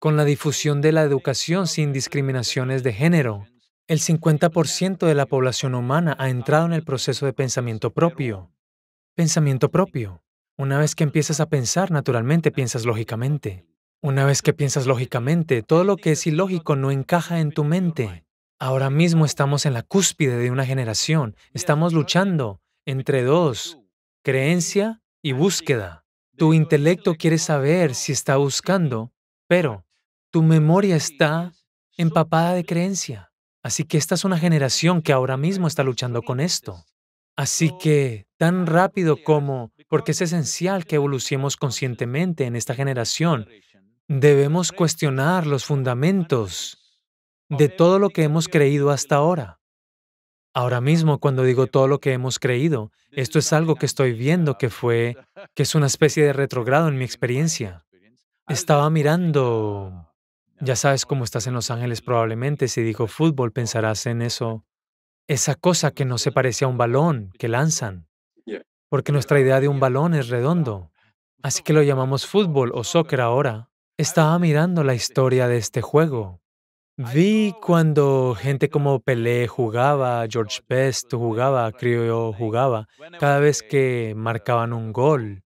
Speaker 1: con la difusión de la educación sin discriminaciones de género, el 50% de la población humana ha entrado en el proceso de pensamiento propio. Pensamiento propio. Una vez que empiezas a pensar, naturalmente piensas lógicamente. Una vez que piensas lógicamente, todo lo que es ilógico no encaja en tu mente. Ahora mismo estamos en la cúspide de una generación. Estamos luchando entre dos, creencia y búsqueda. Tu intelecto quiere saber si está buscando, pero tu memoria está empapada de creencia. Así que esta es una generación que ahora mismo está luchando con esto. Así que, tan rápido como, porque es esencial que evolucionemos conscientemente en esta generación, Debemos cuestionar los fundamentos de todo lo que hemos creído hasta ahora. Ahora mismo, cuando digo todo lo que hemos creído, esto es algo que estoy viendo que fue, que es una especie de retrogrado en mi experiencia. Estaba mirando, ya sabes cómo estás en Los Ángeles probablemente, si dijo fútbol pensarás en eso, esa cosa que no se parece a un balón que lanzan, porque nuestra idea de un balón es redondo, así que lo llamamos fútbol o soccer ahora. Estaba mirando la historia de este juego. Vi cuando gente como Pelé jugaba, George Best jugaba, Creo jugaba, cada vez que marcaban un gol.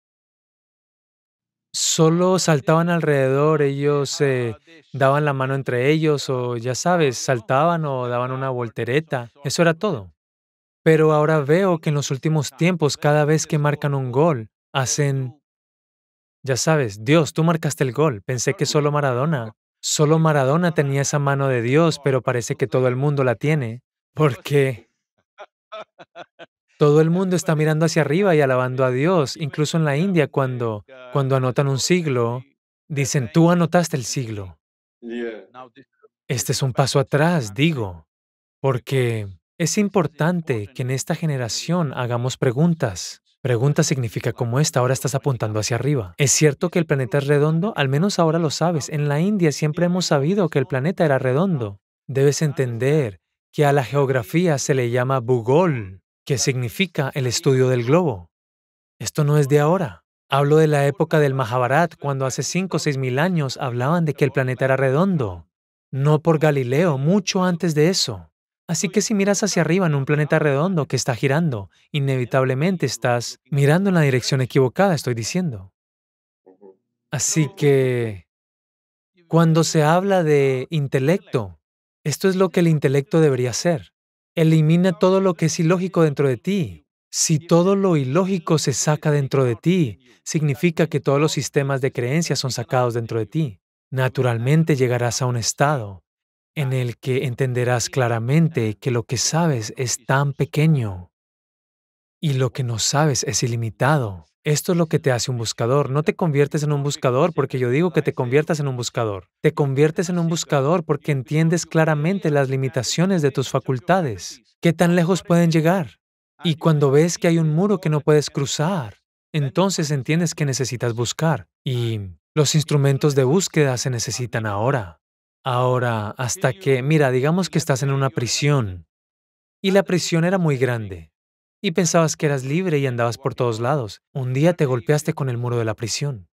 Speaker 1: Solo saltaban alrededor, ellos se eh, daban la mano entre ellos o ya sabes, saltaban o daban una voltereta. Eso era todo. Pero ahora veo que en los últimos tiempos, cada vez que marcan un gol, hacen ya sabes, Dios, tú marcaste el gol. Pensé que solo Maradona. Solo Maradona tenía esa mano de Dios, pero parece que todo el mundo la tiene. Porque todo el mundo está mirando hacia arriba y alabando a Dios. Incluso en la India, cuando, cuando anotan un siglo, dicen, tú anotaste el siglo. Este es un paso atrás, digo, porque es importante que en esta generación hagamos preguntas. Pregunta significa como esta, ahora estás apuntando hacia arriba. ¿Es cierto que el planeta es redondo? Al menos ahora lo sabes. En la India siempre hemos sabido que el planeta era redondo. Debes entender que a la geografía se le llama Bugol, que significa el estudio del globo. Esto no es de ahora. Hablo de la época del Mahabharat, cuando hace 5 o 6 mil años hablaban de que el planeta era redondo. No por Galileo, mucho antes de eso. Así que si miras hacia arriba en un planeta redondo que está girando, inevitablemente estás mirando en la dirección equivocada, estoy diciendo. Así que cuando se habla de intelecto, esto es lo que el intelecto debería hacer. Elimina todo lo que es ilógico dentro de ti. Si todo lo ilógico se saca dentro de ti, significa que todos los sistemas de creencias son sacados dentro de ti. Naturalmente llegarás a un estado en ah. el que entenderás claramente que lo que sabes es tan pequeño y lo que no sabes es ilimitado. Esto es lo que te hace un buscador. No te conviertes en un buscador porque yo digo que te conviertas en un buscador. Te conviertes en un buscador porque entiendes claramente las limitaciones de tus facultades. ¿Qué tan lejos pueden llegar? Y cuando ves que hay un muro que no puedes cruzar, entonces entiendes que necesitas buscar. Y los instrumentos de búsqueda se necesitan ahora. Ahora, hasta que, mira, digamos que estás en una prisión y la prisión era muy grande y pensabas que eras libre y andabas por todos lados. Un día te golpeaste con el muro de la prisión.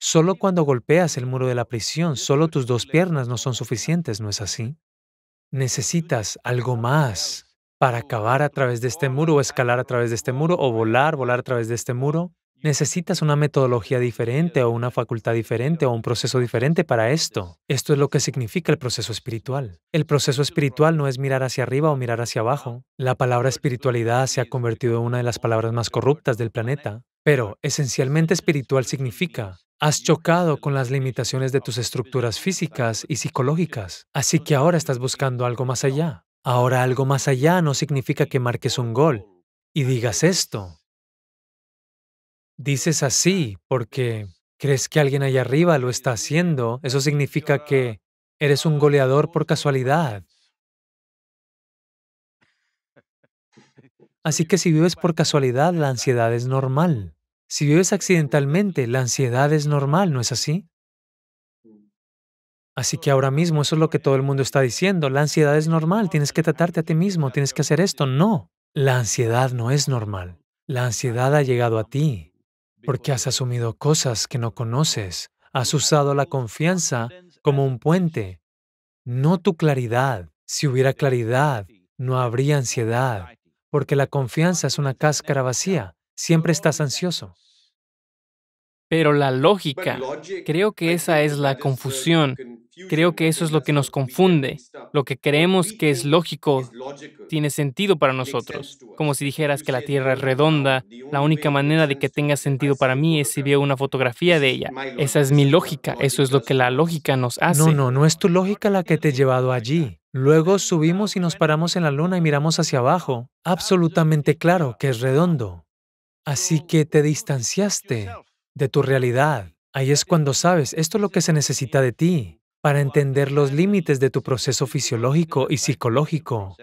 Speaker 1: Solo cuando golpeas el muro de la prisión, solo tus dos piernas no son suficientes, ¿no es así? Necesitas algo más para acabar a través de este muro o escalar a través de este muro o volar, volar a través de este muro. Necesitas una metodología diferente o una facultad diferente o un proceso diferente para esto. Esto es lo que significa el proceso espiritual. El proceso espiritual no es mirar hacia arriba o mirar hacia abajo. La palabra espiritualidad se ha convertido en una de las palabras más corruptas del planeta. Pero esencialmente espiritual significa, has chocado con las limitaciones de tus estructuras físicas y psicológicas, así que ahora estás buscando algo más allá. Ahora algo más allá no significa que marques un gol y digas esto, dices así porque crees que alguien allá arriba lo está haciendo, eso significa que eres un goleador por casualidad. Así que si vives por casualidad, la ansiedad es normal. Si vives accidentalmente, la ansiedad es normal, ¿no es así? Así que ahora mismo eso es lo que todo el mundo está diciendo. La ansiedad es normal, tienes que tratarte a ti mismo, tienes que hacer esto. No, la ansiedad no es normal. La ansiedad ha llegado a ti porque has asumido cosas que no conoces, has usado la confianza como un puente, no tu claridad. Si hubiera claridad, no habría ansiedad, porque la confianza es una cáscara vacía, siempre estás ansioso.
Speaker 2: Pero la lógica, creo que esa es la uh, confusión. Creo que eso es lo que nos confunde. Lo que creemos que es lógico tiene sentido para nosotros. Como si dijeras que la Tierra es redonda, la única manera de que tenga sentido para mí es si veo una fotografía de ella. Esa es mi lógica, eso es lo que la lógica nos hace. No, no,
Speaker 1: no es tu lógica la que te ha llevado allí. Luego subimos y nos paramos en la luna y miramos hacia abajo. Absolutamente claro que es redondo. Así que te distanciaste de tu realidad. Ahí es cuando sabes, esto es lo que se necesita de ti para entender los límites de tu proceso fisiológico y psicológico.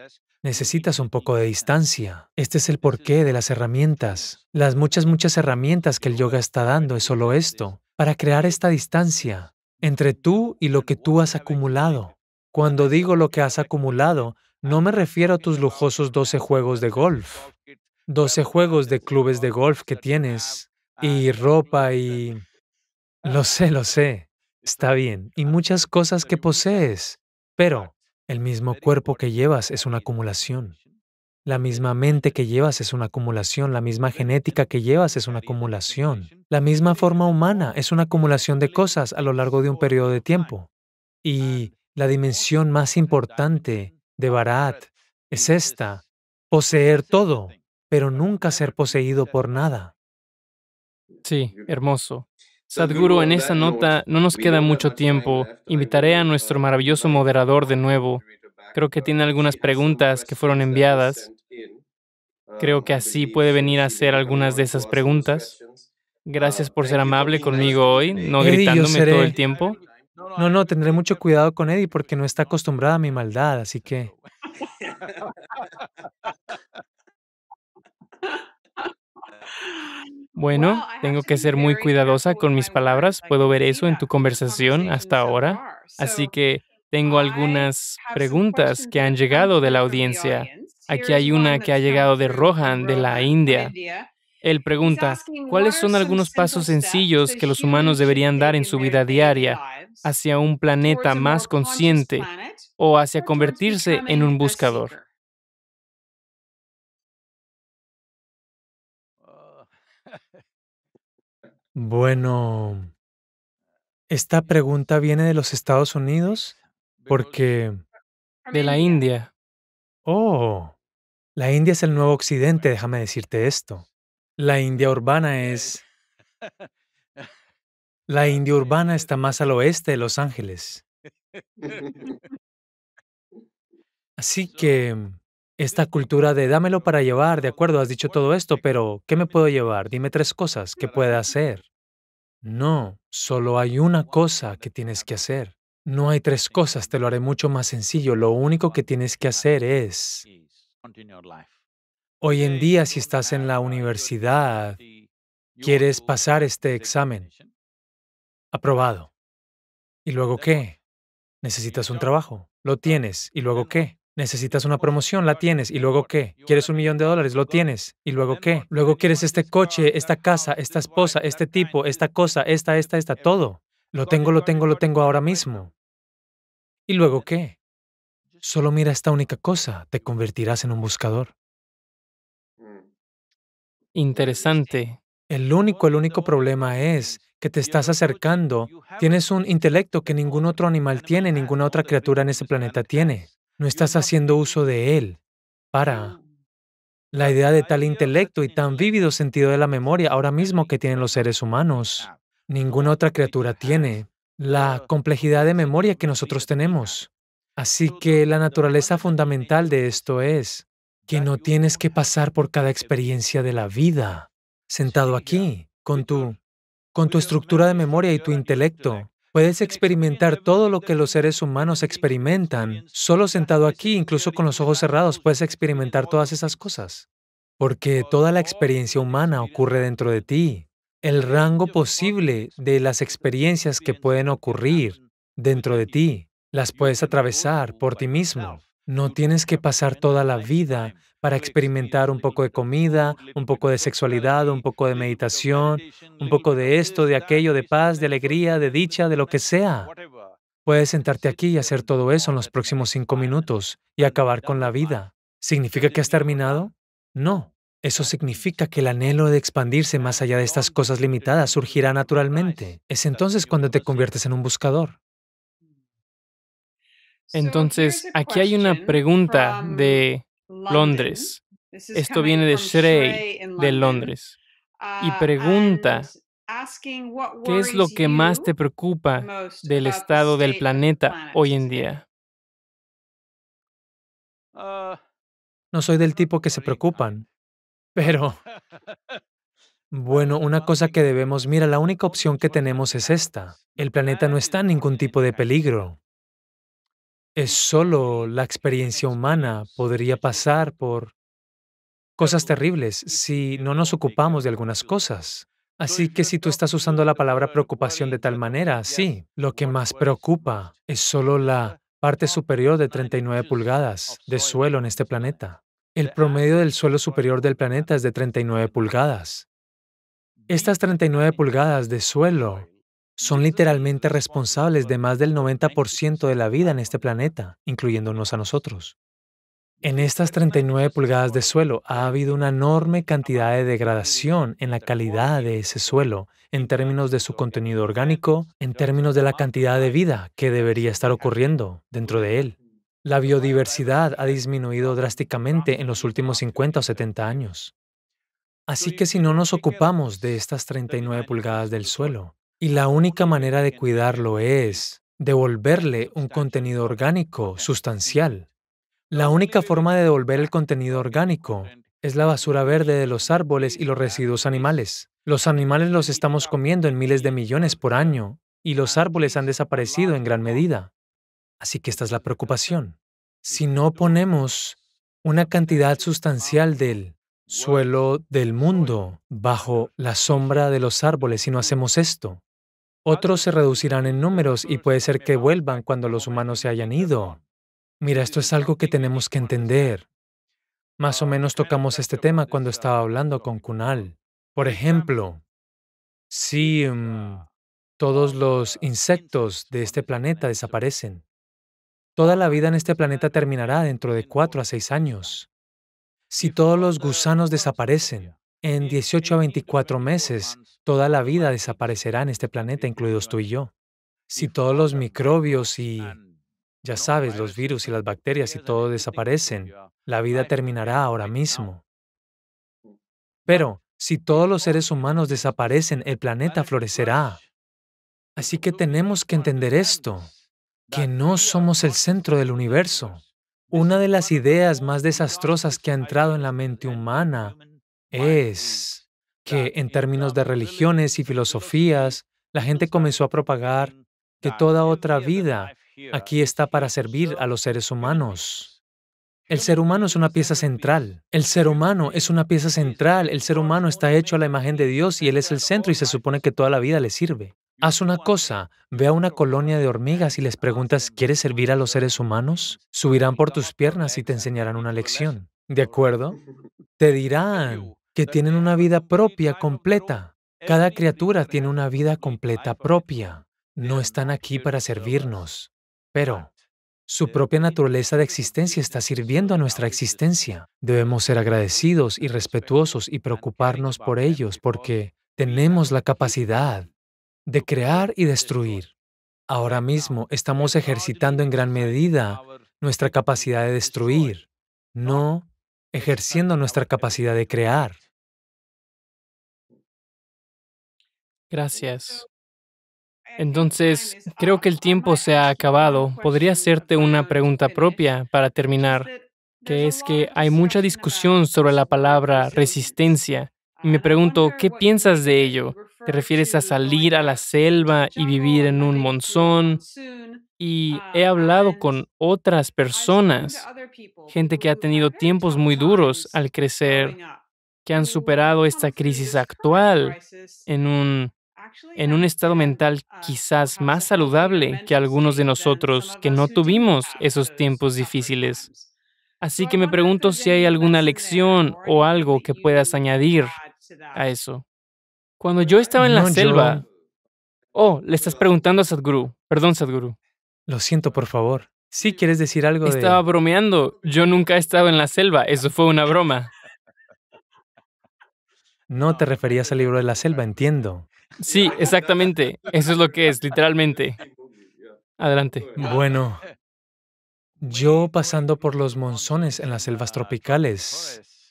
Speaker 1: Necesitas un poco de distancia. Este es el porqué de las herramientas. Las muchas, muchas herramientas que el yoga está dando es solo esto, para crear esta distancia entre tú y lo que tú has acumulado. Cuando digo lo que has acumulado, no me refiero a tus lujosos 12 juegos de golf, 12 juegos de clubes de golf que tienes Ah, y ropa y... Lo ah. sé, lo sé. Está bien. Y ah, muchas cosas que posees. Pero el mismo cuerpo que llevas es una acumulación. La misma mente que llevas es una acumulación, la misma genética que llevas es una acumulación, la misma forma humana es una acumulación de cosas a lo largo de un periodo de tiempo. Y la dimensión más importante de Barat es esta, poseer todo, pero nunca ser poseído por nada.
Speaker 2: Sí, hermoso. Sadhguru, en esa nota no nos queda mucho tiempo. Invitaré a nuestro maravilloso moderador de nuevo. Creo que tiene algunas preguntas que fueron enviadas. Creo que así puede venir a hacer algunas de esas preguntas. Gracias por ser amable conmigo hoy, no gritándome todo el tiempo.
Speaker 1: No, no, tendré mucho cuidado con Eddie porque no está acostumbrada a mi maldad, así que...
Speaker 2: Bueno, tengo que ser muy cuidadosa con mis palabras. Puedo ver eso en tu conversación hasta ahora. Así que tengo algunas preguntas que han llegado de la audiencia. Aquí hay una que ha llegado de Rohan, de la India. Él pregunta, ¿cuáles son algunos pasos sencillos que los humanos deberían dar en su vida diaria hacia un planeta más consciente o hacia convertirse en un buscador?
Speaker 1: Bueno, esta pregunta viene de los Estados Unidos porque... De la India. Oh, la India es el nuevo Occidente, déjame decirte esto. La India urbana es... La India urbana está más al oeste de Los Ángeles. Así que esta cultura de dámelo para llevar, de acuerdo, has dicho todo esto, pero ¿qué me puedo llevar? Dime tres cosas que pueda hacer. No, solo hay una cosa que tienes que hacer. No hay tres cosas, te lo haré mucho más sencillo. Lo único que tienes que hacer es... Hoy en día, si estás en la universidad, quieres pasar este examen. Aprobado. ¿Y luego qué? Necesitas un trabajo. Lo tienes. ¿Y luego qué? Necesitas una promoción, la tienes. ¿Y luego qué? ¿Quieres un millón de dólares? Lo tienes. ¿Y luego qué? Luego quieres este coche, esta casa, esta esposa, este tipo, esta cosa, esta, esta, esta, todo. Lo tengo, lo tengo, lo tengo ahora mismo. ¿Y luego qué? Solo mira esta única cosa, te convertirás en un buscador. Interesante. El único, el único problema es que te estás acercando. Tienes un intelecto que ningún otro animal tiene, ninguna otra criatura en este planeta tiene. No estás haciendo uso de él para la idea de tal intelecto y tan vívido sentido de la memoria ahora mismo que tienen los seres humanos. Ninguna otra criatura tiene la complejidad de memoria que nosotros tenemos. Así que la naturaleza fundamental de esto es que no tienes que pasar por cada experiencia de la vida sentado aquí con tu con tu estructura de memoria y tu intelecto Puedes experimentar todo lo que los seres humanos experimentan. Solo sentado aquí, incluso con los ojos cerrados, puedes experimentar todas esas cosas. Porque toda la experiencia humana ocurre dentro de ti. El rango posible de las experiencias que pueden ocurrir dentro de ti, las puedes atravesar por ti mismo. No tienes que pasar toda la vida para experimentar un poco de comida, un poco de sexualidad, un poco de meditación, un poco de esto, de aquello, de paz, de alegría, de dicha, de lo que sea. Puedes sentarte aquí y hacer todo eso en los próximos cinco minutos y acabar con la vida. ¿Significa que has terminado? No. Eso significa que el anhelo de expandirse más allá de estas cosas limitadas surgirá naturalmente. Es entonces cuando te conviertes en un buscador.
Speaker 2: Entonces, aquí hay una pregunta de Londres. Esto viene de Shrey, de Londres. Y uh, pregunta,
Speaker 1: ¿qué es lo que más te preocupa del estado del planeta
Speaker 2: hoy en día?
Speaker 1: Uh, no soy del tipo que se preocupan, pero... Bueno, una cosa que debemos, mira, la única opción que tenemos es esta. El planeta no está en ningún tipo de peligro es solo la experiencia humana. Podría pasar por cosas terribles si no nos ocupamos de algunas cosas. Así que si tú estás usando la palabra preocupación de tal manera, sí, lo que más preocupa es solo la parte superior de 39 pulgadas de suelo en este planeta. El promedio del suelo superior del planeta es de 39 pulgadas. Estas 39 pulgadas de suelo son literalmente responsables de más del 90% de la vida en este planeta, incluyéndonos a nosotros. En estas 39 pulgadas de suelo ha habido una enorme cantidad de degradación en la calidad de ese suelo, en términos de su contenido orgánico, en términos de la cantidad de vida que debería estar ocurriendo dentro de él. La biodiversidad ha disminuido drásticamente en los últimos 50 o 70 años. Así que si no nos ocupamos de estas 39 pulgadas del suelo, y la única manera de cuidarlo es devolverle un contenido orgánico, sustancial. La única forma de devolver el contenido orgánico es la basura verde de los árboles y los residuos animales. Los animales los estamos comiendo en miles de millones por año y los árboles han desaparecido en gran medida. Así que esta es la preocupación. Si no ponemos una cantidad sustancial del suelo del mundo bajo la sombra de los árboles si no hacemos esto, otros se reducirán en números y puede ser que vuelvan cuando los humanos se hayan ido. Mira, esto es algo que tenemos que entender. Más o menos tocamos este tema cuando estaba hablando con Kunal. Por ejemplo, si mm, todos los insectos de este planeta desaparecen, toda la vida en este planeta terminará dentro de cuatro a seis años. Si todos los gusanos desaparecen, en 18 a 24 meses, toda la vida desaparecerá en este planeta, incluidos tú y yo. Si todos los microbios y, ya sabes, los virus y las bacterias y todo desaparecen, la vida terminará ahora mismo. Pero si todos los seres humanos desaparecen, el planeta florecerá. Así que tenemos que entender esto, que no somos el centro del universo. Una de las ideas más desastrosas que ha entrado en la mente humana es que en términos de religiones y filosofías, la gente comenzó a propagar que toda otra vida aquí está para servir a los seres humanos. El ser humano es una pieza central. El ser humano es una pieza central. El ser humano está hecho a la imagen de Dios y Él es el centro y se supone que toda la vida le sirve. Haz una cosa, ve a una colonia de hormigas y les preguntas, ¿quieres servir a los seres humanos? Subirán por tus piernas y te enseñarán una lección. ¿De acuerdo? Te dirán, que tienen una vida propia completa. Cada criatura tiene una vida completa propia. No están aquí para servirnos, pero su propia naturaleza de existencia está sirviendo a nuestra existencia. Debemos ser agradecidos y respetuosos y preocuparnos por ellos porque tenemos la capacidad de crear y destruir. Ahora mismo estamos ejercitando en gran medida nuestra capacidad de destruir, no ejerciendo nuestra capacidad de crear.
Speaker 2: Gracias. Entonces, creo que el tiempo se ha acabado. Podría hacerte una pregunta propia para terminar, que es que hay mucha discusión sobre la palabra resistencia. Y me pregunto, ¿qué piensas de ello? Te refieres a salir a la selva y vivir en un monzón. Y he hablado con otras personas, gente que ha tenido tiempos muy duros al crecer, que han superado esta crisis actual en un en un estado mental quizás más saludable que algunos de nosotros que no tuvimos esos tiempos difíciles. Así que me pregunto si hay alguna lección o algo que puedas añadir a eso. Cuando yo estaba en la selva. Oh, le estás preguntando a Sadhguru. Perdón, Sadhguru. Lo siento, por favor. Sí, mm, quieres decir algo. Estaba bromeando. Yo nunca he estado en la selva. Eso fue una broma.
Speaker 1: No te referías al libro de la selva,
Speaker 2: entiendo. Sí, exactamente. Eso es lo que es, literalmente. Adelante. Bueno, yo pasando por los monzones en las selvas
Speaker 1: tropicales,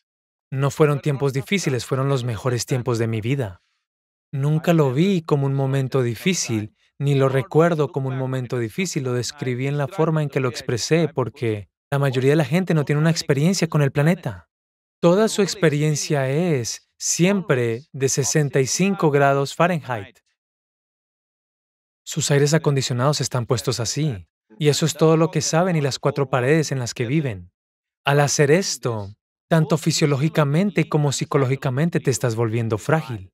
Speaker 1: no fueron tiempos difíciles, fueron los mejores tiempos de mi vida. Nunca lo vi como un momento difícil, ni lo recuerdo como un momento difícil, lo describí en la forma en que lo expresé porque la mayoría de la gente no tiene una experiencia con el planeta. Toda su experiencia es siempre de 65 grados Fahrenheit. Sus aires acondicionados están puestos así, y eso es todo lo que saben y las cuatro paredes en las que viven. Al hacer esto, tanto fisiológicamente como psicológicamente te estás volviendo frágil.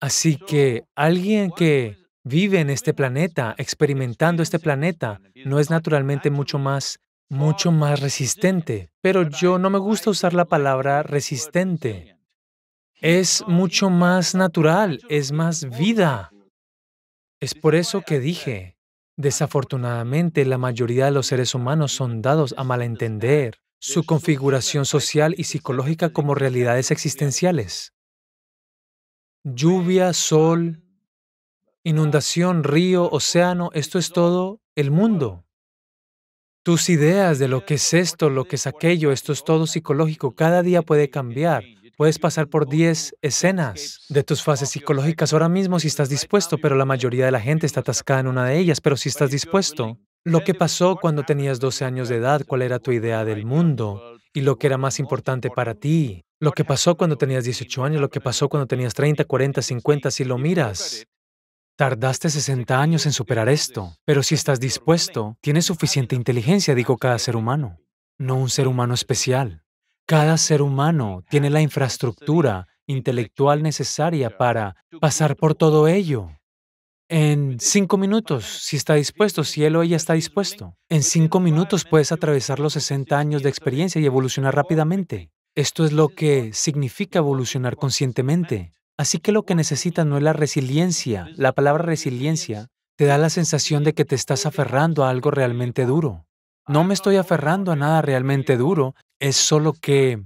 Speaker 1: Así que alguien que vive en este planeta, experimentando este planeta, no es naturalmente mucho más, mucho más resistente. Pero yo no me gusta usar la palabra resistente. Es mucho más natural, es más vida. Es por eso que dije, desafortunadamente la mayoría de los seres humanos son dados a malentender su configuración social y psicológica como realidades existenciales lluvia, sol, ah, inundación, río, océano, esto es todo el mundo. Tus ideas de lo que es esto, lo que es aquello, esto es todo psicológico, cada día puede cambiar. Puedes pasar por 10 escenas de tus fases psicológicas ahora mismo si estás dispuesto, pero la mayoría de la gente está atascada en una de ellas, pero si estás dispuesto, lo que pasó cuando tenías 12 años de edad, cuál era tu idea del mundo, y lo que era más importante para ti, lo que pasó cuando tenías 18 años, lo que pasó cuando tenías 30, 40, 50, si lo miras. Tardaste 60 años en superar esto, pero si estás dispuesto, tienes suficiente inteligencia, digo cada ser humano, no un ser humano especial. Cada ser humano tiene la infraestructura intelectual necesaria para pasar por todo ello en cinco minutos, si está dispuesto, si él o ella está dispuesto. En cinco minutos puedes atravesar los 60 años de experiencia y evolucionar rápidamente. Esto es lo que significa evolucionar conscientemente. Así que lo que necesitas no es la resiliencia. La palabra resiliencia te da la sensación de que te estás aferrando a algo realmente duro. No me estoy aferrando a nada realmente duro, es solo que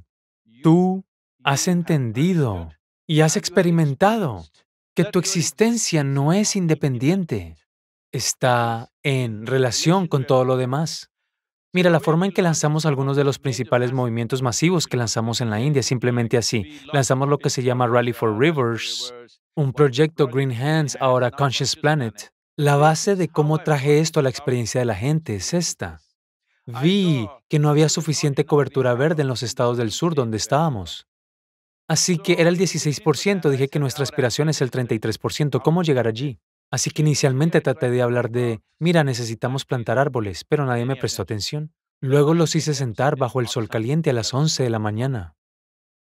Speaker 1: tú has entendido y has experimentado que tu existencia no es independiente, está en relación con todo lo demás. Mira, la forma en que lanzamos algunos de los principales movimientos masivos que lanzamos en la India simplemente así. Lanzamos lo que se llama Rally for Rivers, un proyecto Green Hands, ahora Conscious Planet. La base de cómo traje esto a la experiencia de la gente es esta. Vi que no había suficiente cobertura verde en los estados del sur donde estábamos. Así que era el 16%, dije que nuestra aspiración es el 33%, ¿cómo llegar allí? Así que inicialmente traté de hablar de, mira, necesitamos plantar árboles, pero nadie me prestó atención. Luego los hice sentar bajo el sol caliente a las 11 de la mañana.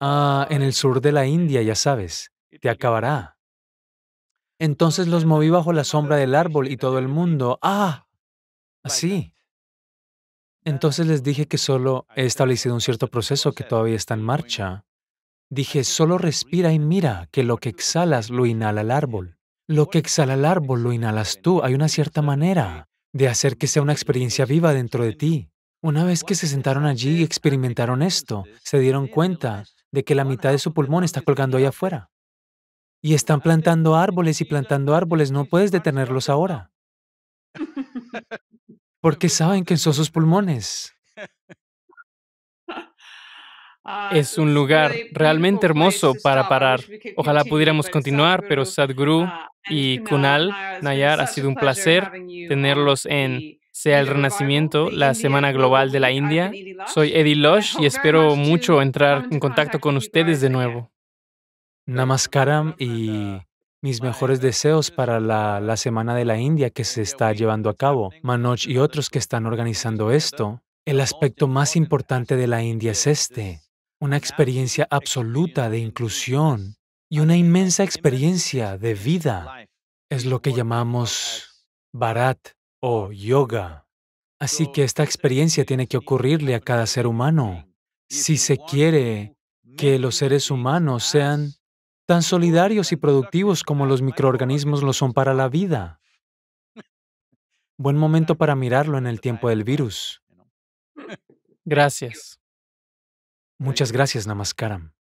Speaker 1: Ah, en el sur de la India, ya sabes, te acabará. Entonces los moví bajo la sombra del árbol y todo el mundo, ah, así. Entonces les dije que solo he establecido un cierto proceso que todavía está en marcha Dije, solo respira y mira que lo que exhalas lo inhala el árbol. Lo que exhala el árbol lo inhalas tú. Hay una cierta manera de hacer que sea una experiencia viva dentro de ti. Una vez que se sentaron allí y experimentaron esto, se dieron cuenta de que la mitad de su pulmón está colgando allá afuera. Y están plantando árboles y plantando árboles. No puedes detenerlos ahora.
Speaker 2: Porque saben que son sus pulmones. Ah, es un lugar realmente hermoso para parar. Ojalá pudiéramos continuar, pero Sadhguru ah, y Kunal ah, Nayar ha sido un placer tenerlos en Sea el Renacimiento, la Semana Global de la India. Soy Eddie Losh y espero mucho entrar en contacto con ustedes de nuevo. Namaskaram
Speaker 1: y uh, mis mejores deseos para la, la Semana de la India que se está llevando a cabo. Manoj y otros que están organizando esto. El aspecto más importante de la India es este, una experiencia absoluta de inclusión y una inmensa experiencia de vida. Es lo que llamamos Bharat o yoga. Así que esta experiencia tiene que ocurrirle a cada ser humano. Si se quiere que los seres humanos sean tan solidarios y productivos como los microorganismos lo son para la vida. Buen momento para mirarlo en el tiempo del virus.
Speaker 2: Gracias.
Speaker 1: Muchas gracias, Namaskaram.